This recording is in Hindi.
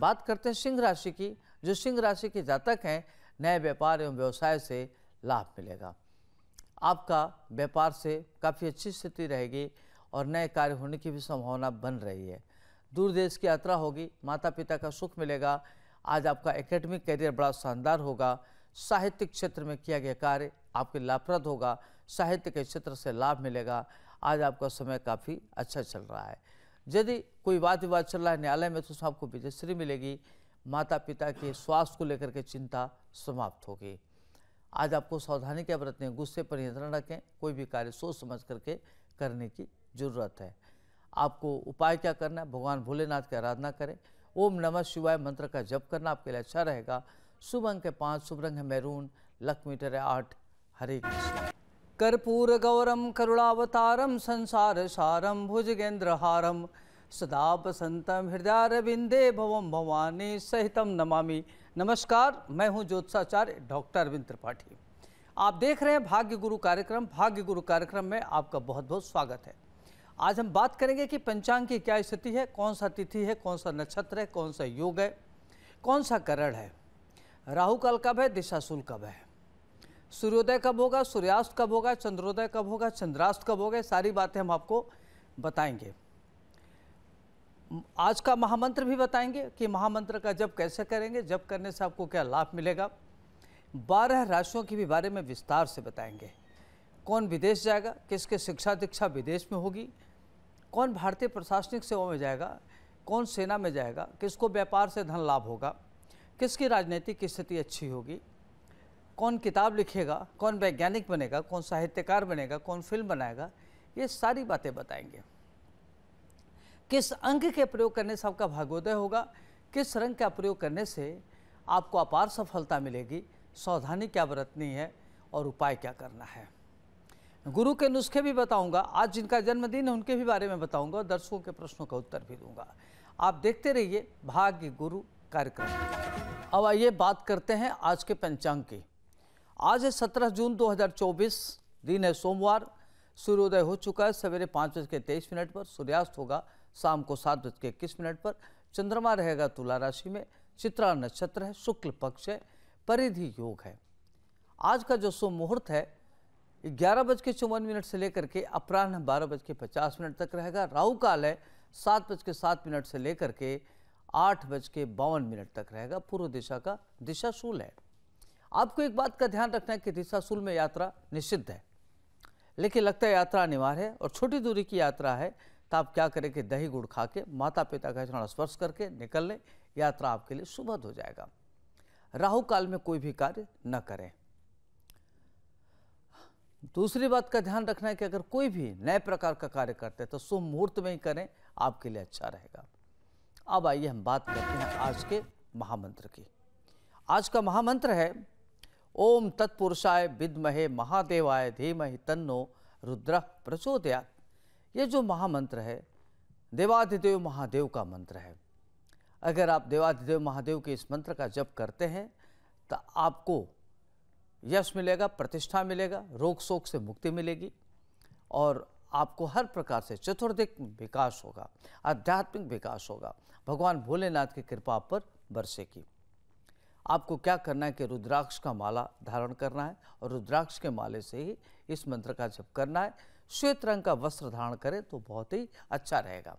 बात करते हैं सिंह राशि की जो सिंह राशि के जातक हैं नए व्यापार एवं व्यवसाय से लाभ मिलेगा आपका व्यापार से काफ़ी अच्छी स्थिति रहेगी और नए कार्य होने की भी संभावना बन रही है दूर देश की यात्रा होगी माता पिता का सुख मिलेगा आज आपका एकेडमिक करियर बड़ा शानदार होगा साहित्यिक क्षेत्र में किया गया कार्य आपके लाभप्रद होगा साहित्य के क्षेत्र से लाभ मिलेगा आज आपका समय काफ़ी अच्छा चल रहा है यदि कोई वाद विवाद चल रहा है न्यायालय में तो उसमें आपको विजयश्री मिलेगी माता पिता के स्वास्थ्य को लेकर के चिंता समाप्त होगी आज आपको सावधानी क्या बरतने गुस्से पर नियंत्रण रखें कोई भी कार्य सोच समझ करके करने की जरूरत है आपको उपाय क्या करना है भगवान भोलेनाथ की आराधना करें ओम नमः शिवाय मंत्र का जप करना आपके लिए अच्छा रहेगा शुभ अंक है पाँच शुभ रंग है मैरून लक मीटर है आठ हरे कृष्ण कर्पूर गौरम करुणावतारम संसार सारम संसारसारं हारम सदा बसंतम हृदयारविंदे भवम भवानी सहितम नमामि नमस्कार मैं हूं ज्योत्साचार्य डॉक्टर अरविंद त्रिपाठी आप देख रहे हैं भाग्य गुरु कार्यक्रम भाग्य गुरु कार्यक्रम में आपका बहुत बहुत स्वागत है आज हम बात करेंगे कि पंचांग की क्या स्थिति है कौन सा तिथि है कौन सा नक्षत्र है कौन सा योग है कौन सा करण है राहुकाल कब है दिशाशूल कब है सूर्योदय कब होगा सूर्यास्त कब होगा चंद्रोदय कब होगा चंद्रास्त कब होगा सारी बातें हम आपको बताएंगे आज का महामंत्र भी बताएंगे कि महामंत्र का जब कैसे करेंगे जब करने से आपको क्या लाभ मिलेगा बारह राशियों के भी बारे में विस्तार से बताएंगे कौन विदेश जाएगा किसके शिक्षा दीक्षा विदेश में होगी कौन भारतीय प्रशासनिक सेवा में जाएगा कौन सेना में जाएगा किसको व्यापार से धन लाभ होगा किसकी राजनीतिक स्थिति अच्छी होगी कौन किताब लिखेगा कौन वैज्ञानिक बनेगा कौन साहित्यकार बनेगा कौन फिल्म बनाएगा ये सारी बातें बताएंगे किस अंग के प्रयोग करने से आपका भाग्योदय होगा किस रंग का प्रयोग करने से आपको अपार सफलता मिलेगी सावधानी क्या बरतनी है और उपाय क्या करना है गुरु के नुस्खे भी बताऊंगा आज जिनका जन्मदिन है उनके भी बारे में बताऊंगा और दर्शकों के प्रश्नों का उत्तर भी दूंगा आप देखते रहिए भाग्य गुरु कार्यक्रम अब आइए बात करते हैं आज के पंचांग की आज है सत्रह जून 2024 दिन है सोमवार सूर्योदय हो चुका है सवेरे पाँच बज के तेईस मिनट पर सूर्यास्त होगा शाम को सात बज के इक्कीस मिनट पर चंद्रमा रहेगा तुला राशि में चित्रा नक्षत्र है शुक्ल पक्ष है परिधि योग है आज का जो शुभ मुहूर्त है ग्यारह बज के चौवन मिनट से लेकर के अपराह्न बारह बज के पचास मिनट तक रहेगा राहु काल है सात बज के सात मिनट से लेकर के आठ बज के बावन मिनट तक रहेगा पूर्व दिशा का दिशा शूल है आपको एक बात का ध्यान रखना है कि ऋषासूल में यात्रा निषिद्ध है लेकिन लगता है यात्रा अनिवार्य है और छोटी दूरी की यात्रा है तो आप क्या करें कि दही गुड़ खा के माता पिता का चरण स्पर्श करके निकल लें यात्रा आपके लिए सुबह हो जाएगा राहु काल में कोई भी कार्य न करें दूसरी बात का ध्यान रखना है कि अगर कोई भी नए प्रकार का कार्य करते हैं तो शुभ मुहूर्त में ही करें आपके लिए अच्छा रहेगा अब आइए हम बात करते हैं आज के महामंत्र की आज का महामंत्र है ओम तत्पुरुषाय विद्महे महादेवाय धीमहि तन्नो रुद्र प्रचोदया ये जो महामंत्र है देवाधिदेव महादेव का मंत्र है अगर आप देवाधिदेव महादेव के इस मंत्र का जप करते हैं तो आपको यश मिलेगा प्रतिष्ठा मिलेगा रोग शोक से मुक्ति मिलेगी और आपको हर प्रकार से चतुर्दिक विकास होगा आध्यात्मिक विकास होगा भगवान भोलेनाथ की कृपा पर बरसेगी आपको क्या करना है कि रुद्राक्ष का माला धारण करना है और रुद्राक्ष के माले से ही इस मंत्र का जप करना है श्वेत रंग का वस्त्र धारण करें तो बहुत ही अच्छा रहेगा